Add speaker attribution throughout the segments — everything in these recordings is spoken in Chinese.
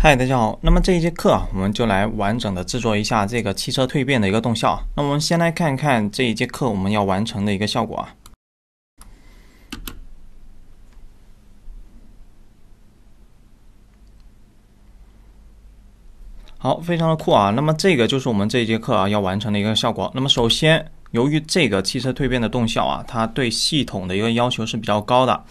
Speaker 1: 嗨，大家好。那么这一节课啊，我们就来完整的制作一下这个汽车蜕变的一个动效那我们先来看一看这一节课我们要完成的一个效果啊。好，非常的酷啊。那么这个就是我们这一节课啊要完成的一个效果。那么首先，由于这个汽车蜕变的动效啊，它对系统的一个要求是比较高的。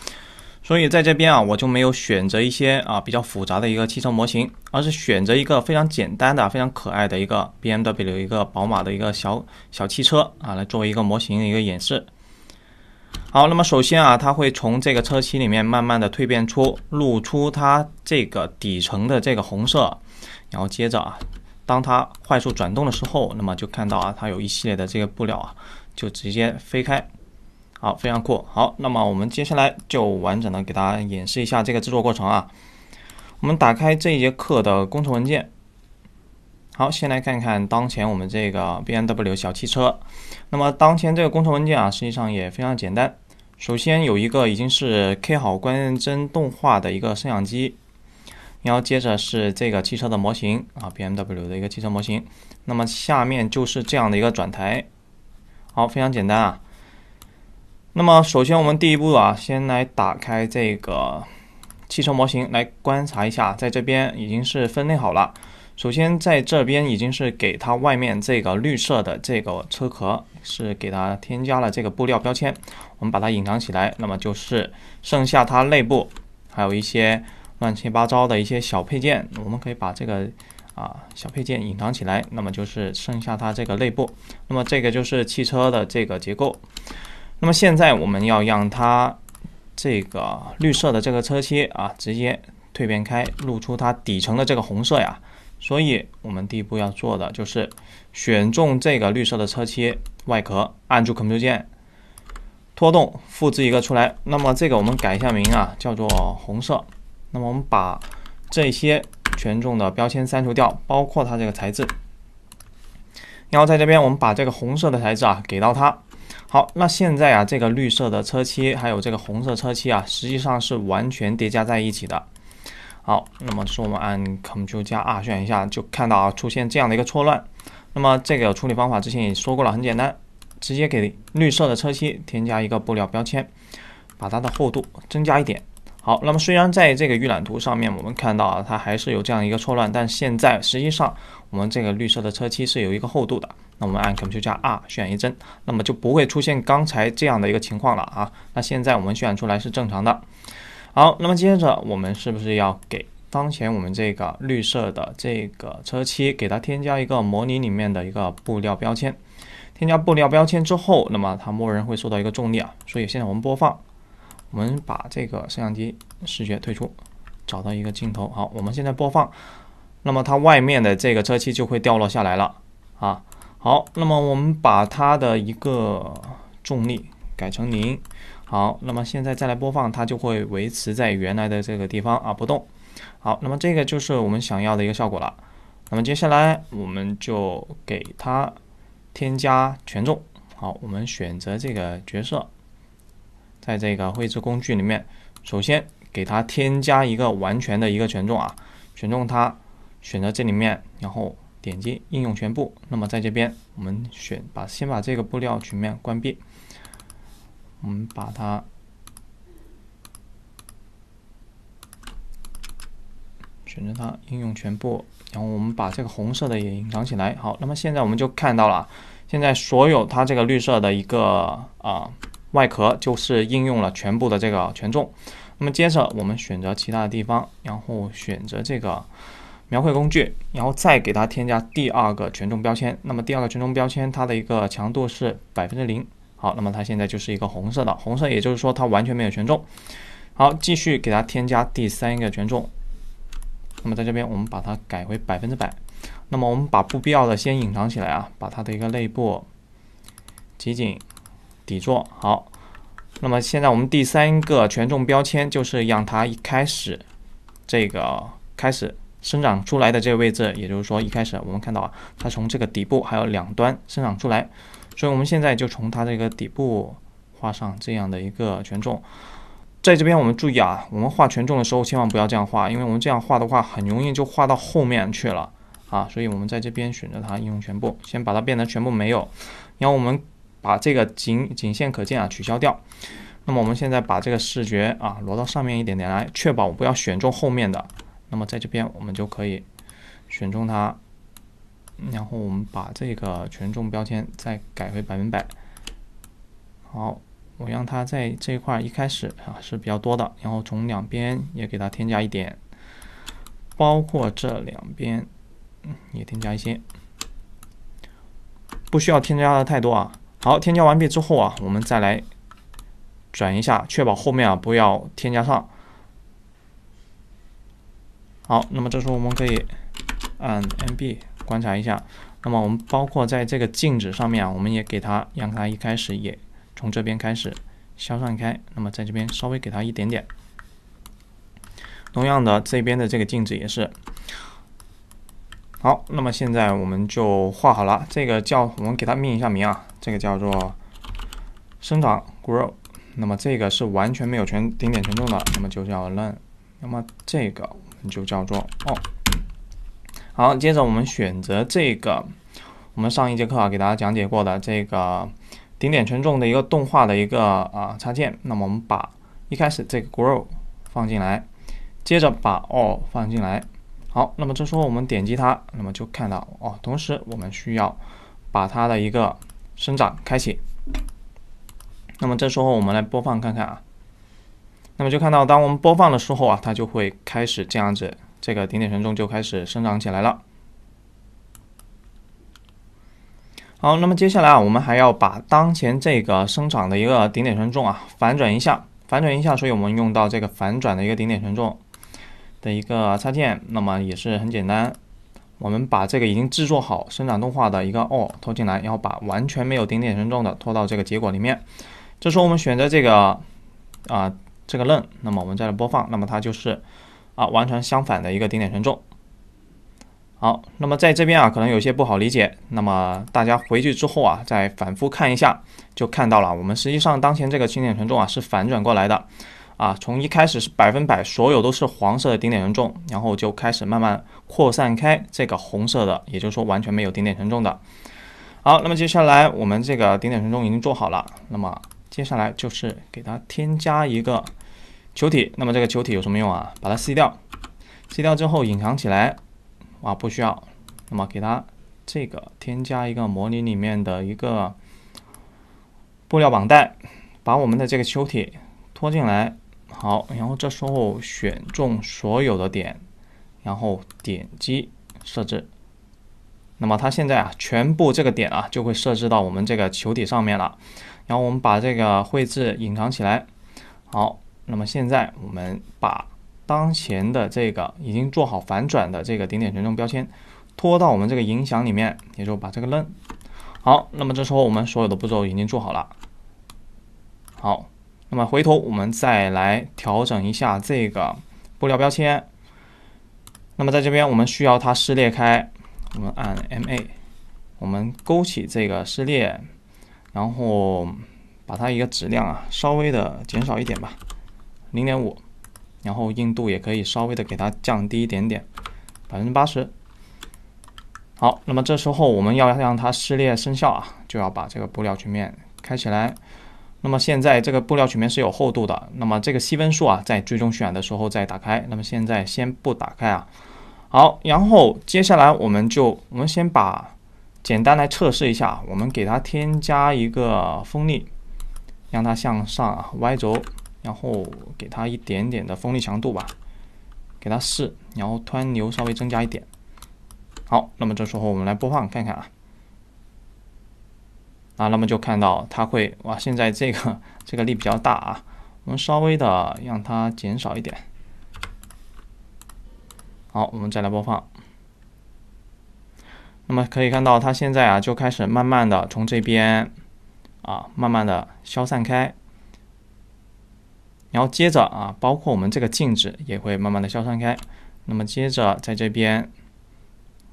Speaker 1: 所以在这边啊，我就没有选择一些啊比较复杂的一个汽车模型，而是选择一个非常简单的、非常可爱的一个 BMW 一个宝马的一个小小汽车啊，来作为一个模型的一个演示。好，那么首先啊，它会从这个车漆里面慢慢的蜕变出，露出它这个底层的这个红色，然后接着啊，当它快速转动的时候，那么就看到啊，它有一系列的这个布料啊，就直接飞开。好，非常酷。好，那么我们接下来就完整的给大家演示一下这个制作过程啊。我们打开这一节课的工程文件。好，先来看看当前我们这个 BMW 小汽车。那么当前这个工程文件啊，实际上也非常简单。首先有一个已经是 K 好关键帧动画的一个摄像机，然后接着是这个汽车的模型啊，BMW 的一个汽车模型。那么下面就是这样的一个转台。好，非常简单啊。那么，首先我们第一步啊，先来打开这个汽车模型，来观察一下，在这边已经是分类好了。首先，在这边已经是给它外面这个绿色的这个车壳是给它添加了这个布料标签，我们把它隐藏起来，那么就是剩下它内部还有一些乱七八糟的一些小配件，我们可以把这个啊小配件隐藏起来，那么就是剩下它这个内部，那么这个就是汽车的这个结构。那么现在我们要让它这个绿色的这个车漆啊，直接蜕变开，露出它底层的这个红色呀。所以我们第一步要做的就是选中这个绿色的车漆外壳，按住 Ctrl 键拖动，复制一个出来。那么这个我们改一下名啊，叫做红色。那么我们把这些权重的标签删除掉，包括它这个材质。然后在这边我们把这个红色的材质啊给到它。好，那现在啊，这个绿色的车漆还有这个红色车漆啊，实际上是完全叠加在一起的。好，那么是我们按 Ctrl 加 R 选一下，就看到啊出现这样的一个错乱。那么这个处理方法之前也说过了，很简单，直接给绿色的车漆添加一个布料标签，把它的厚度增加一点。好，那么虽然在这个预览图上面我们看到啊它还是有这样一个错乱，但现在实际上我们这个绿色的车漆是有一个厚度的。那我们按 c t r l 加 R 选一帧，那么就不会出现刚才这样的一个情况了啊。那现在我们渲染出来是正常的。好，那么接着我们是不是要给当前我们这个绿色的这个车漆，给它添加一个模拟里面的一个布料标签？添加布料标签之后，那么它默认会受到一个重力啊。所以现在我们播放，我们把这个摄像机视觉退出，找到一个镜头。好，我们现在播放，那么它外面的这个车漆就会掉落下来了啊。好，那么我们把它的一个重力改成零。好，那么现在再来播放，它就会维持在原来的这个地方啊，不动。好，那么这个就是我们想要的一个效果了。那么接下来，我们就给它添加权重。好，我们选择这个角色，在这个绘制工具里面，首先给它添加一个完全的一个权重啊，选中它，选择这里面，然后。点击应用全部。那么在这边，我们选把先把这个布料曲面关闭。我们把它选择它应用全部。然后我们把这个红色的也隐藏起来。好，那么现在我们就看到了，现在所有它这个绿色的一个啊外壳，就是应用了全部的这个权重。那么接着我们选择其他的地方，然后选择这个。描绘工具，然后再给它添加第二个权重标签。那么第二个权重标签，它的一个强度是百分之零。好，那么它现在就是一个红色的，红色，也就是说它完全没有权重。好，继续给它添加第三个权重。那么在这边，我们把它改回百分之百。那么我们把不必要的先隐藏起来啊，把它的一个内部集锦底座。好，那么现在我们第三个权重标签就是让它一开始这个开始。生长出来的这个位置，也就是说一开始我们看到啊，它从这个底部还有两端生长出来，所以我们现在就从它这个底部画上这样的一个权重。在这边我们注意啊，我们画权重的时候千万不要这样画，因为我们这样画的话很容易就画到后面去了啊，所以我们在这边选择它应用全部，先把它变成全部没有，然后我们把这个仅仅限可见啊取消掉。那么我们现在把这个视觉啊挪到上面一点点来，确保不要选中后面的。那么在这边我们就可以选中它，然后我们把这个权重标签再改回百分百。好，我让它在这一块一开始啊是比较多的，然后从两边也给它添加一点，包括这两边也添加一些，不需要添加的太多啊。好，添加完毕之后啊，我们再来转一下，确保后面啊不要添加上。好，那么这时候我们可以按 M B 观察一下。那么我们包括在这个镜子上面啊，我们也给它，让它一开始也从这边开始消散开。那么在这边稍微给它一点点。同样的，这边的这个镜子也是。好，那么现在我们就画好了。这个叫我们给它命一下名啊，这个叫做生长 grow。那么这个是完全没有全顶点权重的，那么就叫 learn。那么这个。就叫做哦，好，接着我们选择这个，我们上一节课啊给大家讲解过的这个顶点权重的一个动画的一个啊插件。那么我们把一开始这个 grow 放进来，接着把 all 放进来。好，那么这时候我们点击它，那么就看到哦。同时我们需要把它的一个生长开启。那么这时候我们来播放看看啊。那么就看到，当我们播放的时候啊，它就会开始这样子，这个顶点权重就开始生长起来了。好，那么接下来啊，我们还要把当前这个生长的一个顶点权重啊反转一下，反转一下，所以我们用到这个反转的一个顶点权重的一个插件。那么也是很简单，我们把这个已经制作好生长动画的一个 all 拖进来，然后把完全没有顶点权重的拖到这个结果里面。这时候我们选择这个啊。这个愣，那么我们再来播放，那么它就是啊完全相反的一个顶点权重。好，那么在这边啊，可能有些不好理解，那么大家回去之后啊，再反复看一下，就看到了，我们实际上当前这个顶点权重啊是反转过来的，啊，从一开始是百分百所有都是黄色的顶点权重，然后就开始慢慢扩散开这个红色的，也就是说完全没有顶点权重的。好，那么接下来我们这个顶点权重已经做好了，那么接下来就是给它添加一个。球体，那么这个球体有什么用啊？把它切掉，切掉之后隐藏起来，啊，不需要。那么给它这个添加一个模拟里面的一个布料绑带，把我们的这个球体拖进来。好，然后这时候选中所有的点，然后点击设置。那么它现在啊，全部这个点啊就会设置到我们这个球体上面了。然后我们把这个绘制隐藏起来。好。那么现在我们把当前的这个已经做好反转的这个顶点权重标签拖到我们这个影响里面，也就把这个扔。好，那么这时候我们所有的步骤已经做好了。好，那么回头我们再来调整一下这个布料标签。那么在这边我们需要它撕裂开，我们按 M A，我们勾起这个撕裂，然后把它一个质量啊稍微的减少一点吧。零点五，然后硬度也可以稍微的给它降低一点点，百分之八十。好，那么这时候我们要让它撕裂生效啊，就要把这个布料曲面开起来。那么现在这个布料曲面是有厚度的，那么这个细分数啊，在最终渲染的时候再打开。那么现在先不打开啊。好，然后接下来我们就，我们先把简单来测试一下我们给它添加一个风力，让它向上 Y 轴。然后给它一点点的风力强度吧，给它试，然后湍流稍微增加一点。好，那么这时候我们来播放看看啊。啊，那么就看到它会哇，现在这个这个力比较大啊，我们稍微的让它减少一点。好，我们再来播放。那么可以看到，它现在啊就开始慢慢的从这边啊慢慢的消散开。然后接着啊，包括我们这个镜止也会慢慢的消散开，那么接着在这边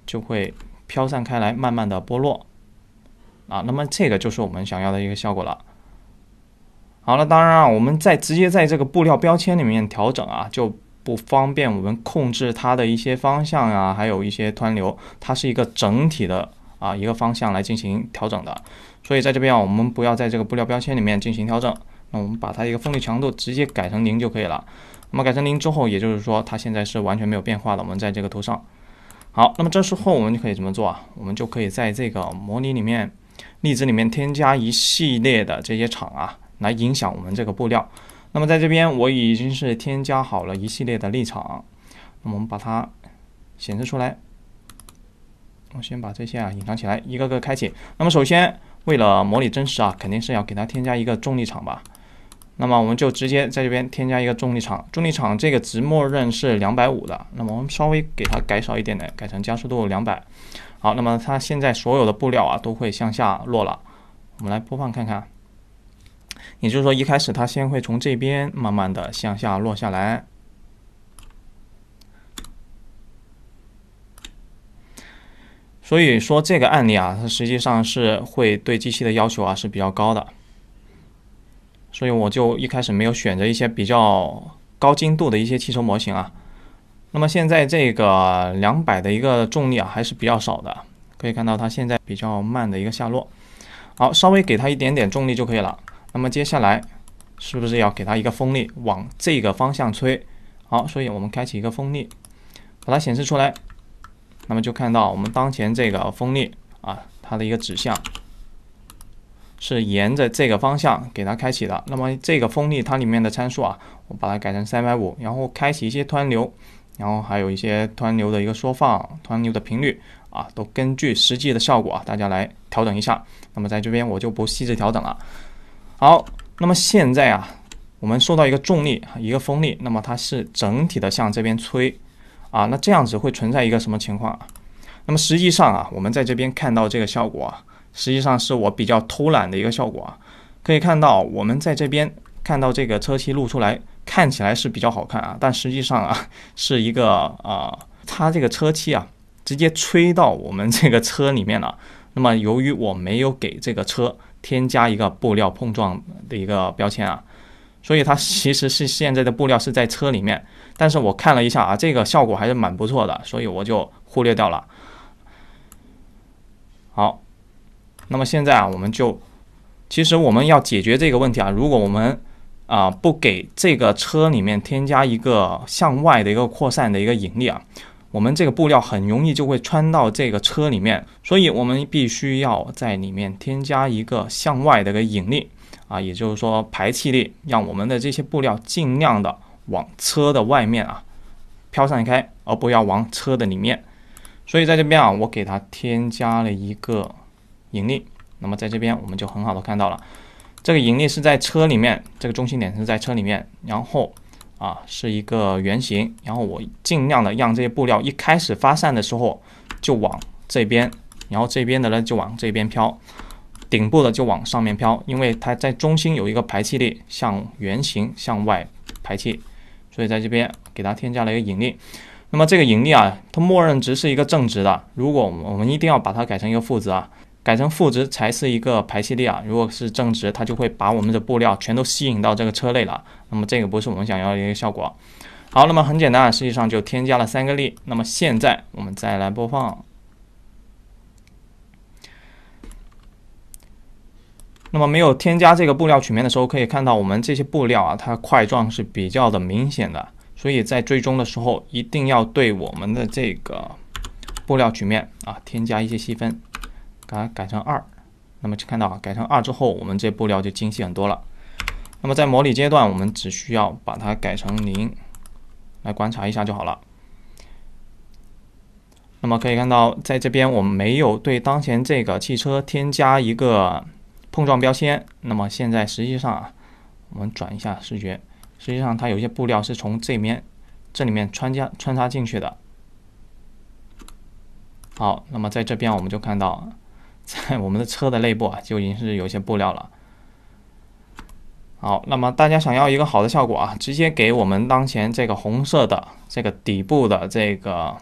Speaker 1: 就会飘散开来，慢慢的剥落，啊，那么这个就是我们想要的一个效果了。好了，当然啊，我们在直接在这个布料标签里面调整啊，就不方便我们控制它的一些方向啊，还有一些湍流，它是一个整体的啊一个方向来进行调整的，所以在这边啊，我们不要在这个布料标签里面进行调整。那我们把它一个风力强度直接改成零就可以了。那么改成零之后，也就是说它现在是完全没有变化的。我们在这个图上，好，那么这时候我们就可以怎么做啊？我们就可以在这个模拟里面，粒子里面添加一系列的这些场啊，来影响我们这个布料。那么在这边我已经是添加好了一系列的立场，我们把它显示出来。我先把这些啊隐藏起来，一个个开启。那么首先为了模拟真实啊，肯定是要给它添加一个重力场吧。那么我们就直接在这边添加一个重力场，重力场这个值默认是两百五的，那么我们稍微给它改少一点点，改成加速度两百。好，那么它现在所有的布料啊都会向下落了。我们来播放看看。也就是说，一开始它先会从这边慢慢的向下落下来。所以说这个案例啊，它实际上是会对机器的要求啊是比较高的。所以我就一开始没有选择一些比较高精度的一些汽车模型啊。那么现在这个两百的一个重力啊还是比较少的，可以看到它现在比较慢的一个下落。好，稍微给它一点点重力就可以了。那么接下来是不是要给它一个风力往这个方向吹？好，所以我们开启一个风力，把它显示出来。那么就看到我们当前这个风力啊它的一个指向。是沿着这个方向给它开启的。那么这个风力它里面的参数啊，我把它改成三百五，然后开启一些湍流，然后还有一些湍流的一个缩放、湍流的频率啊，都根据实际的效果啊，大家来调整一下。那么在这边我就不细致调整了。好，那么现在啊，我们受到一个重力、一个风力，那么它是整体的向这边吹啊。那这样子会存在一个什么情况那么实际上啊，我们在这边看到这个效果啊。实际上是我比较偷懒的一个效果啊，可以看到我们在这边看到这个车漆露出来，看起来是比较好看啊，但实际上啊 是一个呃，它这个车漆啊直接吹到我们这个车里面了。那么由于我没有给这个车添加一个布料碰撞的一个标签啊，所以它其实是现在的布料是在车里面。但是我看了一下啊，这个效果还是蛮不错的，所以我就忽略掉了。好。那么现在啊，我们就其实我们要解决这个问题啊。如果我们啊不给这个车里面添加一个向外的一个扩散的一个引力啊，我们这个布料很容易就会穿到这个车里面。所以我们必须要在里面添加一个向外的一个引力啊，也就是说排气力，让我们的这些布料尽量的往车的外面啊飘散开，而不要往车的里面。所以在这边啊，我给它添加了一个。引力，那么在这边我们就很好的看到了，这个引力是在车里面，这个中心点是在车里面，然后啊是一个圆形，然后我尽量的让这些布料一开始发散的时候就往这边，然后这边的呢就往这边飘，顶部的就往上面飘，因为它在中心有一个排气力，向圆形向外排气，所以在这边给它添加了一个引力，那么这个引力啊，它默认值是一个正值的，如果我我们一定要把它改成一个负值啊。改成负值才是一个排泄力啊！如果是正值，它就会把我们的布料全都吸引到这个车内了。那么这个不是我们想要的一个效果。好，那么很简单，实际上就添加了三个力。那么现在我们再来播放。那么没有添加这个布料曲面的时候，可以看到我们这些布料啊，它块状是比较的明显的。所以在追踪的时候，一定要对我们的这个布料曲面啊添加一些细分。把它改成二，那么就看到啊，改成二之后，我们这布料就精细很多了。那么在模拟阶段，我们只需要把它改成零，来观察一下就好了。那么可以看到，在这边我们没有对当前这个汽车添加一个碰撞标签，那么现在实际上啊，我们转一下视觉，实际上它有些布料是从这面这里面穿加穿插进去的。好，那么在这边我们就看到。在我们的车的内部啊，就已经是有一些布料了。好，那么大家想要一个好的效果啊，直接给我们当前这个红色的这个底部的这个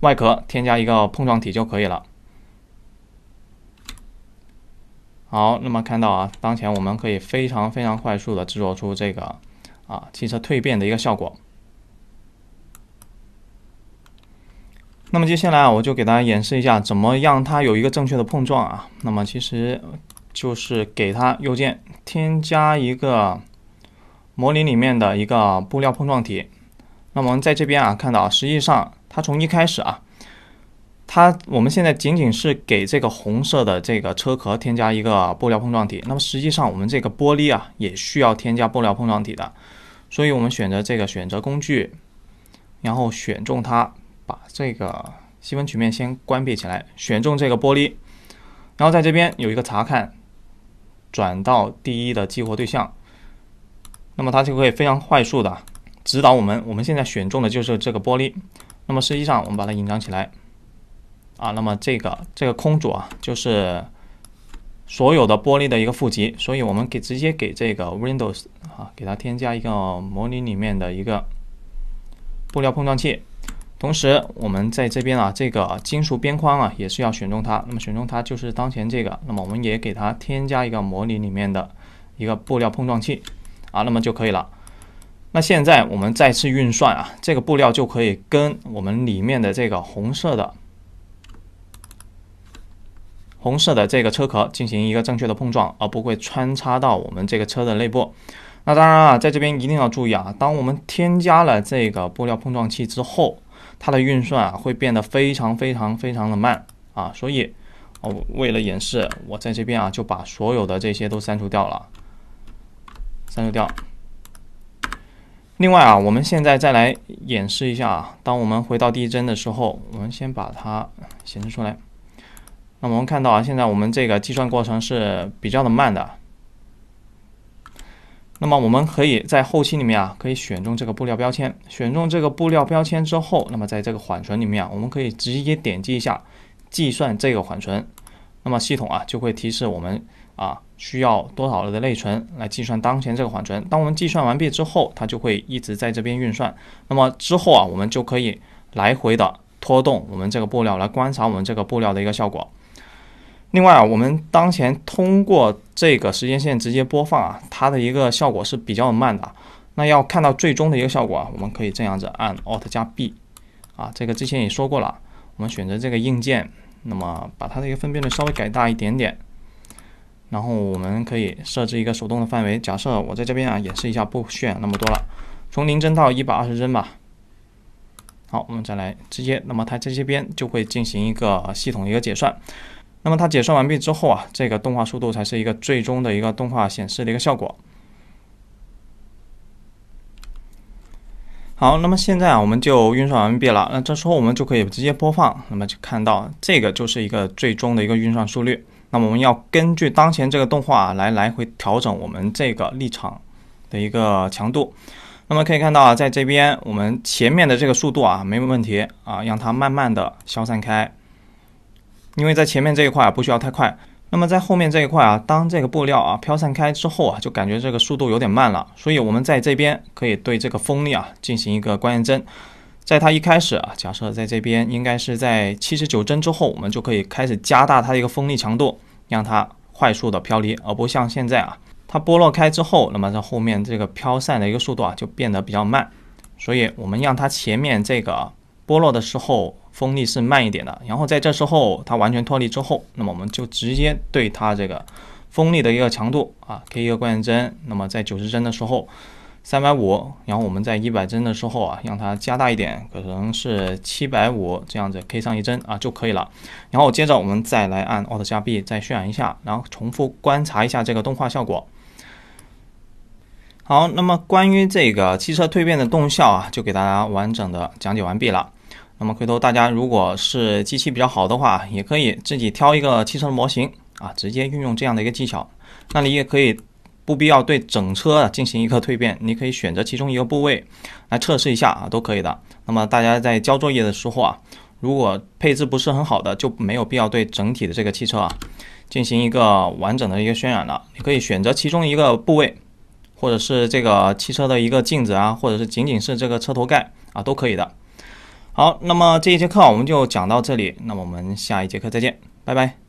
Speaker 1: 外壳添加一个碰撞体就可以了。好，那么看到啊，当前我们可以非常非常快速的制作出这个啊汽车蜕变的一个效果。那么接下来啊，我就给大家演示一下怎么让它有一个正确的碰撞啊。那么其实就是给它右键添加一个模拟里面的一个布料碰撞体。那么我们在这边啊看到，实际上它从一开始啊，它我们现在仅仅是给这个红色的这个车壳添加一个布料碰撞体。那么实际上我们这个玻璃啊也需要添加布料碰撞体的。所以我们选择这个选择工具，然后选中它。把这个细分曲面先关闭起来，选中这个玻璃，然后在这边有一个查看，转到第一的激活对象，那么它就会非常快速的指导我们。我们现在选中的就是这个玻璃，那么实际上我们把它隐藏起来啊。那么这个这个空组啊，就是所有的玻璃的一个负极，所以我们给直接给这个 Windows 啊，给它添加一个模拟里面的一个布料碰撞器。同时，我们在这边啊，这个金属边框啊，也是要选中它。那么选中它就是当前这个。那么我们也给它添加一个模拟里面的一个布料碰撞器啊，那么就可以了。那现在我们再次运算啊，这个布料就可以跟我们里面的这个红色的红色的这个车壳进行一个正确的碰撞，而不会穿插到我们这个车的内部。那当然啊，在这边一定要注意啊，当我们添加了这个布料碰撞器之后。它的运算啊会变得非常非常非常的慢啊，所以哦，为了演示，我在这边啊就把所有的这些都删除掉了，删除掉。另外啊，我们现在再来演示一下啊，当我们回到第一帧的时候，我们先把它显示出来。那我们看到啊，现在我们这个计算过程是比较的慢的。那么我们可以在后期里面啊，可以选中这个布料标签，选中这个布料标签之后，那么在这个缓存里面啊，我们可以直接点击一下计算这个缓存，那么系统啊就会提示我们啊需要多少的内存来计算当前这个缓存。当我们计算完毕之后，它就会一直在这边运算。那么之后啊，我们就可以来回的拖动我们这个布料来观察我们这个布料的一个效果。另外啊，我们当前通过这个时间线直接播放啊，它的一个效果是比较慢的。那要看到最终的一个效果啊，我们可以这样子按 Alt 加 B，啊，这个之前也说过了。我们选择这个硬件，那么把它的一个分辨率稍微改大一点点，然后我们可以设置一个手动的范围。假设我在这边啊演示一下，不炫那么多了，从零帧到一百二十帧吧。好，我们再来直接，那么它在这边就会进行一个系统的一个解算。那么它解算完毕之后啊，这个动画速度才是一个最终的一个动画显示的一个效果。好，那么现在啊，我们就运算完毕了。那这时候我们就可以直接播放，那么就看到这个就是一个最终的一个运算速率。那么我们要根据当前这个动画来来回调整我们这个立场的一个强度。那么可以看到啊，在这边我们前面的这个速度啊没有问题啊，让它慢慢的消散开。因为在前面这一块啊，不需要太快。那么在后面这一块啊，当这个布料啊飘散开之后啊，就感觉这个速度有点慢了。所以我们在这边可以对这个风力啊进行一个关键帧。在它一开始啊，假设在这边应该是在七十九帧之后，我们就可以开始加大它的一个风力强度，让它快速的飘离，而不像现在啊，它剥落开之后，那么在后面这个飘散的一个速度啊就变得比较慢。所以我们让它前面这个剥落的时候。风力是慢一点的，然后在这时候它完全脱离之后，那么我们就直接对它这个风力的一个强度啊，k 一个关键帧，那么在九十帧的时候三百五，然后我们在一百帧的时候啊，让它加大一点，可能是七百五这样子，K 上一帧啊就可以了。然后接着我们再来按 Alt 加 B 再渲染一下，然后重复观察一下这个动画效果。好，那么关于这个汽车蜕变的动效啊，就给大家完整的讲解完毕了。那么回头大家如果是机器比较好的话，也可以自己挑一个汽车模型啊，直接运用这样的一个技巧。那你也可以不必要对整车进行一个蜕变，你可以选择其中一个部位来测试一下啊，都可以的。那么大家在交作业的时候啊，如果配置不是很好的，就没有必要对整体的这个汽车啊进行一个完整的一个渲染了。你可以选择其中一个部位，或者是这个汽车的一个镜子啊，或者是仅仅是这个车头盖啊，都可以的。好，那么这一节课我们就讲到这里。那么我们下一节课再见，拜拜。